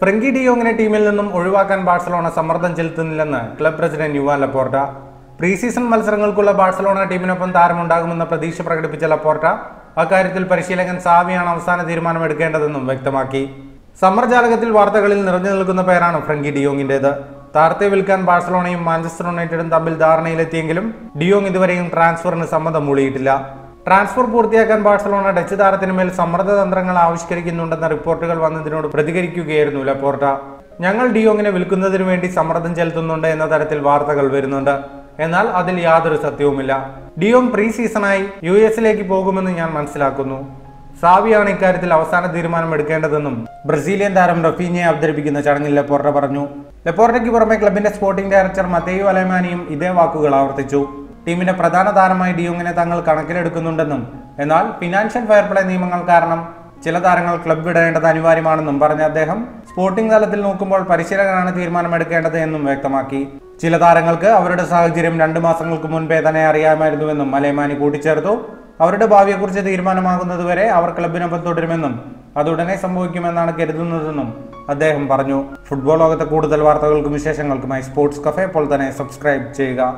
Frenkie ഡിയോങ്ങിനെ ടീമിൽ നിന്നും ഒഴിവാക്കാൻ ബാഴ്സലോണ സമ്മർദ്ദം ചെലുത്തുന്നില്ലെന്ന് club president Joan Laporta pre season മത്സരങ്ങൾക്കുള്ള ബാഴ്സലോണ ടീമിനൊപ്പം താരമുണ്ടാകുമെന്ന പ്രതീക്ഷ പ്രകടിപ്പിച്ച ലപ്പോർട്ട അക്കാര്യത്തിൽ പരിശീലകൻ സാവിയാണ് അവസാന തീരുമാനമെടുക്കേണ്ടതെന്നും വ്യക്തമാക്കി സമ്മർജാലകത്തിൽ വാർത്തകളിൽ നിറഞ്ഞു നിൽക്കുന്ന പേരാണ് ഫ്രങ്കി ഡിയോങ്ങിന്റേത് താരത്തെ വിൽക്കാൻ ബാഴ്സലോണയും മാഞ്ചസ്റ്റർ യുണൈറ്റഡും തമ്മിൽ ധാരണയിലെത്തിയെങ്കിലും ഡിയോങ് ഇതുവരെയും ട്രാൻസ്ഫറിന് സമ്മതം മൂളിയിട്ടില്ല ട്രാൻസ്ഫർ പൂർത്തിയാക്കാൻ ബാഴ്സലോണ ഡച്ച് താരത്തിന് മേൽ തന്ത്രങ്ങൾ ആവിഷ്കരിക്കുന്നുണ്ടെന്ന റിപ്പോർട്ടുകൾ വന്നതിനോട് പ്രതികരിക്കുകയായിരുന്നു ലപ്പോർട്ട ഞങ്ങൾ ഡിയോങ്ങിനെ വിൽക്കുന്നതിന് വേണ്ടി സമ്മർദ്ദം ചെലുത്തുന്നുണ്ട് എന്ന തരത്തിൽ വാർത്തകൾ വരുന്നുണ്ട് എന്നാൽ അതിൽ യാതൊരു സത്യവുമില്ല ഡിയോങ് പ്രീ സീസണായി യു എസിലേക്ക് പോകുമെന്ന് ഞാൻ മനസ്സിലാക്കുന്നു സാവിയാണ് ഇക്കാര്യത്തിൽ അവസാന തീരുമാനം എടുക്കേണ്ടതെന്നും ബ്രസീലിയൻ താരം റഫീനിയെ അവതരിപ്പിക്കുന്ന ചടങ്ങിൽ ലപ്പോർട്ട പറഞ്ഞു ലപ്പോർട്ടയ്ക്ക് പുറമെ ക്ലബിന്റെ സ്പോർട്ടിംഗ് ഡയറക്ടർ മതേയു അലമാനിയും ഇതേ വാക്കുകൾ ആവർത്തിച്ചു ടീമിന്റെ പ്രധാന താരമായി ഡിയോങ്ങിനെ തങ്ങൾ കണക്കിലെടുക്കുന്നുണ്ടെന്നും എന്നാൽ ഫിനാൻഷ്യൽ ഫയർപ്ലേ നിയമങ്ങൾ കാരണം ചില താരങ്ങൾ ക്ലബ് വിടേണ്ടത് അനിവാര്യമാണെന്നും പറഞ്ഞ അദ്ദേഹം സ്പോർട്ടിംഗ് തലത്തിൽ നോക്കുമ്പോൾ പരിശീലകനാണ് തീരുമാനമെടുക്കേണ്ടത് എന്നും വ്യക്തമാക്കി ചില താരങ്ങൾക്ക് അവരുടെ സാഹചര്യം രണ്ടു മാസങ്ങൾക്ക് മുൻപേ തന്നെ അറിയാമായിരുന്നുവെന്നും മലയമാനി കൂട്ടിച്ചേർത്തു അവരുടെ ഭാവിയെക്കുറിച്ച് തീരുമാനമാകുന്നതുവരെ അവർ ക്ലബിനൊപ്പം തുടരുമെന്നും അതുടനെ സംഭവിക്കുമെന്നാണ് കരുതുന്നതെന്നും അദ്ദേഹം പറഞ്ഞു ഫുട്ബോൾ ലോകത്തെ കൂടുതൽ വാർത്തകൾക്കും വിശേഷങ്ങൾക്കുമായി സ്പോർട്സ് കഫേ പോലെ തന്നെ സബ്സ്ക്രൈബ് ചെയ്യുക